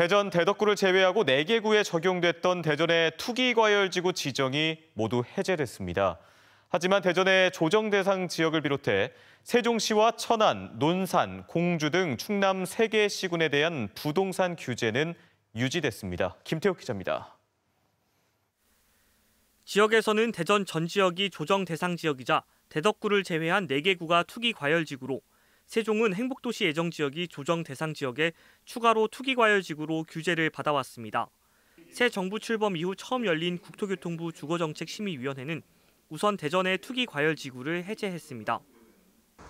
대전 대덕구를 제외하고 4개 구에 적용됐던 대전의 투기과열지구 지정이 모두 해제됐습니다. 하지만 대전의 조정 대상 지역을 비롯해 세종시와 천안, 논산, 공주 등 충남 3개 시군에 대한 부동산 규제는 유지됐습니다. 김태욱 기자입니다. 지역에서는 대전 전 지역이 조정 대상 지역이자 대덕구를 제외한 4개 구가 투기 과열 지구로 세종은 행복도시 예정 지역이 조정 대상 지역에 추가로 투기과열지구로 규제를 받아왔습니다. 새 정부 출범 이후 처음 열린 국토교통부 주거정책심의위원회는 우선 대전의 투기과열지구를 해제했습니다.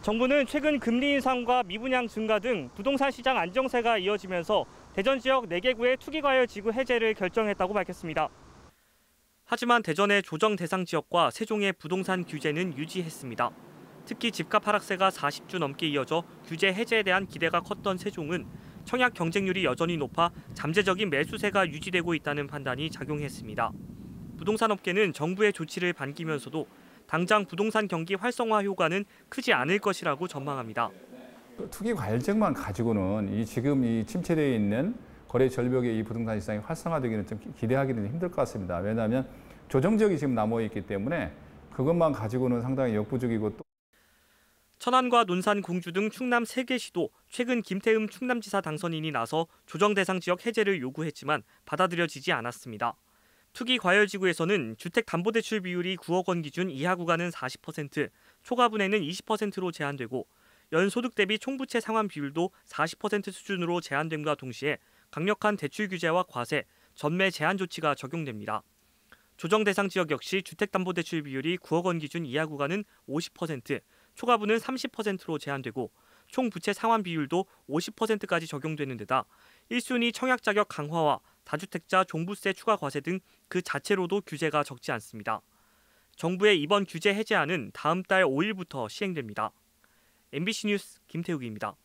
정부는 최근 금리 인상과 미분양 증가 등 부동산 시장 안정세가 이어지면서 대전 지역 4개구의 투기과열지구 해제를 결정했다고 밝혔습니다. 하지만 대전의 조정 대상 지역과 세종의 부동산 규제는 유지했습니다. 특히 집값 하락세가 40주 넘게 이어져 규제 해제에 대한 기대가 컸던 세종은 청약 경쟁률이 여전히 높아 잠재적인 매수세가 유지되고 있다는 판단이 작용했습니다. 부동산 업계는 정부의 조치를 반기면서도 당장 부동산 경기 활성화 효과는 크지 않을 것이라고 전망합니다. 그 투기 과 갈증만 가지고는 이 지금 이 침체되어 있는 거래 절벽의 이 부동산 시장이 활성화되기는 좀 기대하기는 힘들 것 같습니다. 왜냐하면 조정적이 지금 남아 있기 때문에 그것만 가지고는 상당히 역부족이고 또 천안과 논산, 공주 등 충남 3개 시도 최근 김태흠 충남지사 당선인이 나서 조정 대상 지역 해제를 요구했지만 받아들여지지 않았습니다. 투기 과열지구에서는 주택담보대출 비율이 9억 원 기준 이하 구간은 40%, 초과분에는 20%로 제한되고 연소득 대비 총부채 상환 비율도 40% 수준으로 제한됨과 동시에 강력한 대출 규제와 과세, 전매 제한 조치가 적용됩니다. 조정 대상 지역 역시 주택담보대출 비율이 9억 원 기준 이하 구간은 50%, 초과분은 30%로 제한되고 총 부채 상환 비율도 50%까지 적용되는 데다 1순위 청약 자격 강화와 다주택자 종부세 추가 과세 등 그 자체로도 규제가 적지 않습니다. 정부의 이번 규제 해제안은 다음 달 5일부터 시행됩니다. MBC 뉴스 김태욱입니다.